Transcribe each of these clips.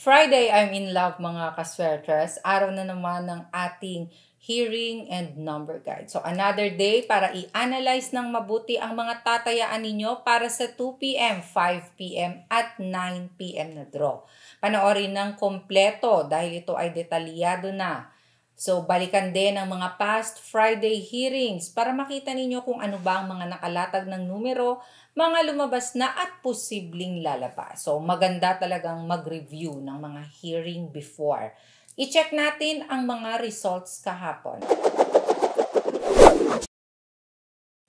Friday, I'm in love mga kaswertres. Araw na naman ng ating hearing and number guide. So another day para i-analyze ng mabuti ang mga tatayaan ninyo para sa 2pm, 5pm at 9pm na draw. Panoorin ng kompleto dahil ito ay detalyado na So balikan din ang mga past Friday hearings para makita ninyo kung ano ba ang mga nakalatag ng numero, mga lumabas na at posibleng lalabas. So maganda talagang mag-review ng mga hearing before. I-check natin ang mga results kahapon.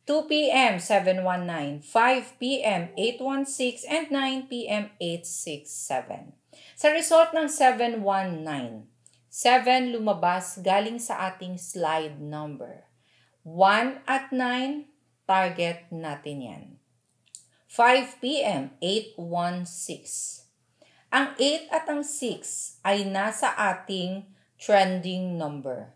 2 p.m. 719, 5 p.m. 816, and 9 p.m. 867. Sa result ng 719, 7 lumabas galing sa ating slide number. 1 at 9, target natin yan. 5 p.m., 816. Ang 8 at ang 6 ay nasa ating trending number.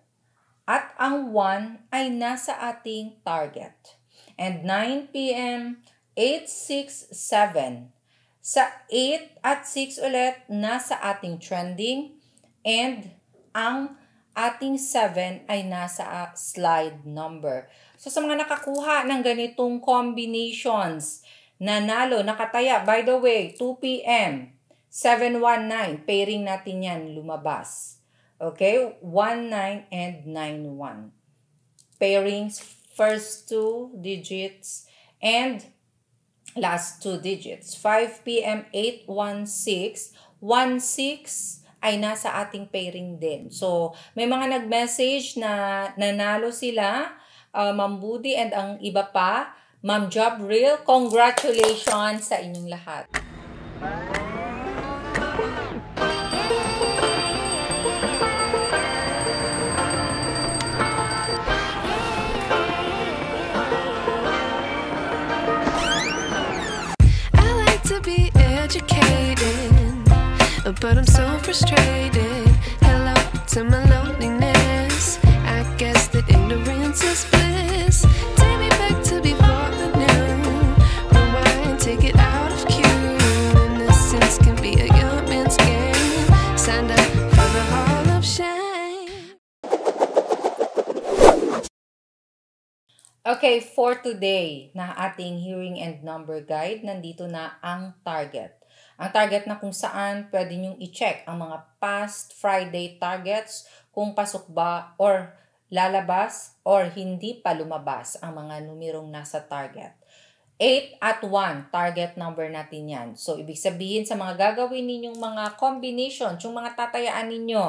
At ang 1 ay nasa ating target. And 9 p.m., 867. Sa 8 at 6 ulit, nasa ating trending. And ang ating 7 ay nasa ah, slide number. So sa mga nakakuha ng ganitong combinations, nanalo, nakataya, by the way, 2 p.m., 719, pairing natin yan, lumabas. Okay, 19 and 91. Pairings, first two digits and last two digits. 5 p.m., 816, 16, ay nasa ating pairing din. So, may mga nag-message na nanalo sila, uh, Ma'am Budi and ang iba pa. Ma'am Job Real, congratulations sa inyong lahat. Bye. frustrated. Hello to my loneliness. I guess that ignorance is bliss. Take me back to before the new. Rewind, take it out of cue. Innocence can be a young man's game. Signed up for the Hall of Shame. Okay, for today na ating hearing and number guide, nandito na ang target. Ang target na kung saan pwede nyong i-check ang mga past Friday targets kung pasok ba or lalabas or hindi pa lumabas ang mga numerong nasa target. 8 at 1, target number natin yan. So, ibig sabihin sa mga gagawin ninyong mga combination, yung mga tatayaan ninyo,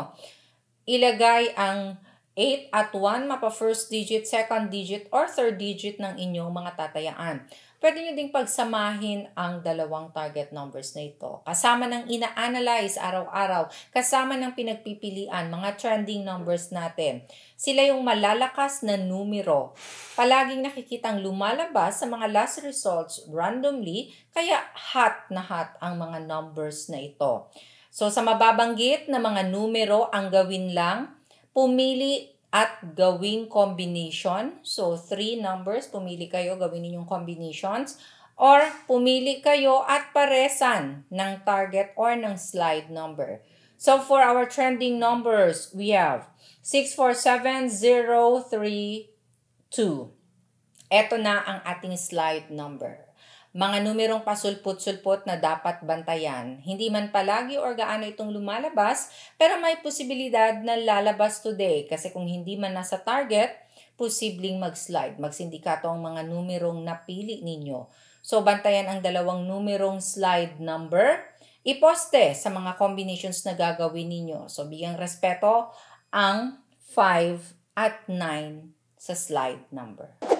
ilagay ang 8 at 1, mapa first digit, second digit, or third digit ng inyong mga tatayaan pwede nyo ding pagsamahin ang dalawang target numbers na ito. Kasama ng ina-analyze araw-araw, kasama ng pinagpipilian, mga trending numbers natin. Sila yung malalakas na numero. Palaging nakikitang lumalabas sa mga last results randomly, kaya hot na hot ang mga numbers na ito. So sa mababanggit na mga numero ang gawin lang, pumili at gawing combination. So, three numbers, pumili kayo, gawin ninyong combinations. Or, pumili kayo at paresan ng target or ng slide number. So, for our trending numbers, we have 647032. Ito na ang ating slide number mga numerong pasulput-sulput na dapat bantayan. Hindi man palagi or gaano itong lumalabas, pero may posibilidad na lalabas today kasi kung hindi man nasa target, posibleng mag-slide. Magsindikato ang mga numerong napili ninyo. So, bantayan ang dalawang numerong slide number. Iposte sa mga combinations na gagawin ninyo. So, bigyang respeto ang 5 at 9 sa slide number.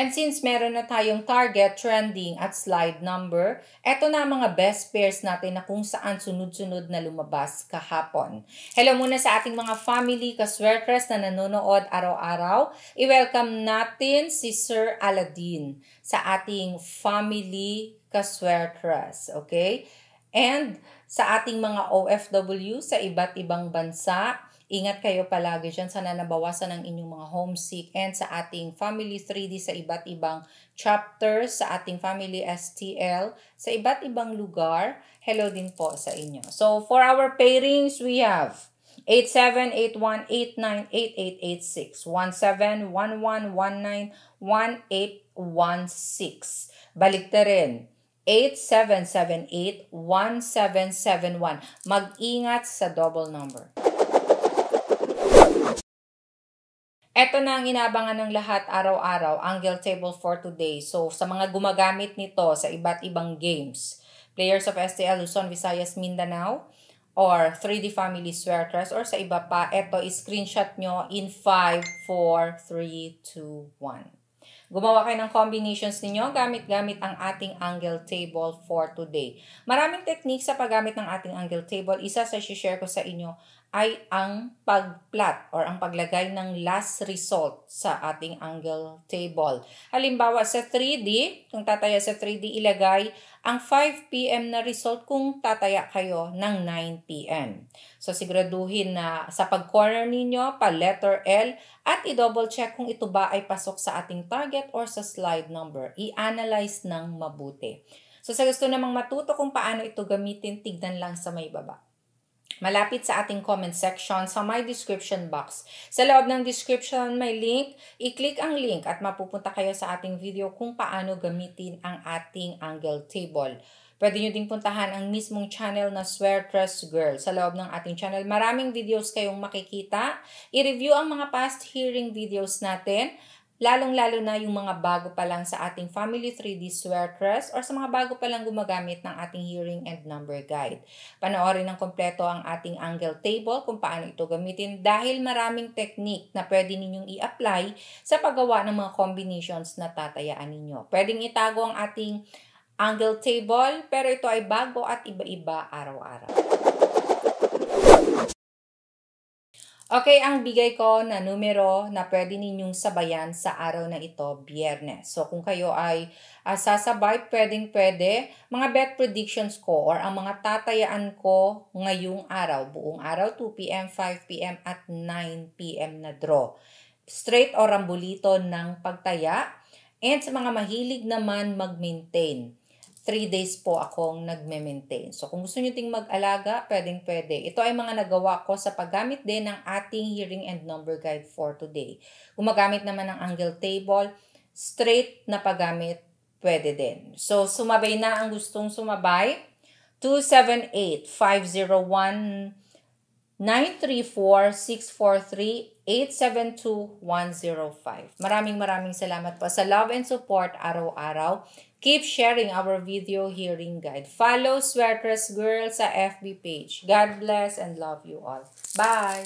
And since meron na tayong target, trending at slide number, eto na mga best pairs natin na kung saan sunod-sunod na lumabas kahapon. Hello muna sa ating mga family kaswerters na nanonood araw-araw. I-welcome natin si Sir Aladdin sa ating family kaswerters. Okay? And sa ating mga OFW sa iba't ibang bansa, Ingat kayo palagi dyan. Sana nabawasan ang inyong mga homesick and sa ating Family 3D sa iba't ibang chapters, sa ating Family STL, sa iba't ibang lugar. Hello din po sa inyo. So, for our pairings, we have 8781898886 1711191816 Balik na rin. 8778-1771. Mag-ingat sa double number. Ito na ang inabangan ng lahat araw-araw, Angle Table for today. So, sa mga gumagamit nito sa iba't ibang games, players of STL Luzon, Visayas, Mindanao, or 3D Family Sweaters, or sa iba pa, ito, screenshot nyo in 5, 4, 3, 2, 1. Gumawa kayo ng combinations ninyo gamit-gamit ang ating angle table for today. Maraming technique sa paggamit ng ating angle table. Isa sa share ko sa inyo ay ang pagplat or ang paglagay ng last result sa ating angle table. Halimbawa sa 3D, kung tataya sa 3D, ilagay ang 5pm na result kung tataya kayo ng 9pm. So siguraduhin na sa pag-corner ninyo pa letter L at i-double check kung ito ba ay pasok sa ating target or sa slide number. I-analyze ng mabuti. So sa gusto namang matuto kung paano ito gamitin, tignan lang sa may baba malapit sa ating comment section sa my description box. Sa loob ng description may link, i-click ang link at mapupunta kayo sa ating video kung paano gamitin ang ating angle table. Pwede nyo ding puntahan ang mismong channel na Swear Girl sa loob ng ating channel. Maraming videos kayong makikita. I-review ang mga past hearing videos natin lalong-lalo na yung mga bago pa lang sa ating Family 3D Swearcrest or sa mga bago pa lang gumagamit ng ating hearing and number guide. Panoorin ng kompleto ang ating angle table kung paano ito gamitin dahil maraming technique na pwede ninyong i-apply sa paggawa ng mga combinations na tatayaan ninyo. Pwedeng itago ang ating angle table pero ito ay bago at iba-iba araw-araw. Okay, ang bigay ko na numero na pwede ninyong sabayan sa araw na ito, biyernes. So, kung kayo ay uh, sasabay, pwedeng pwede, mga bet predictions ko or ang mga tatayaan ko ngayong araw, buong araw, 2pm, 5pm at 9pm na draw. Straight o rambulito ng pagtaya. And sa mga mahilig naman mag-maintain, 3 days po akong nagme-maintain. So kung gusto nyo ting mag-alaga, pwedeng pwede. Ito ay mga nagawa ko sa paggamit din ng ating hearing and number guide for today. Gumagamit naman ng angle table, straight na paggamit, pwede din. So sumabay na ang gustong sumabay. 278 501 934 Maraming maraming salamat po sa love and support araw-araw. Keep sharing our video hearing guide. Follow Sweaters Girl sa FB page. God bless and love you all. Bye!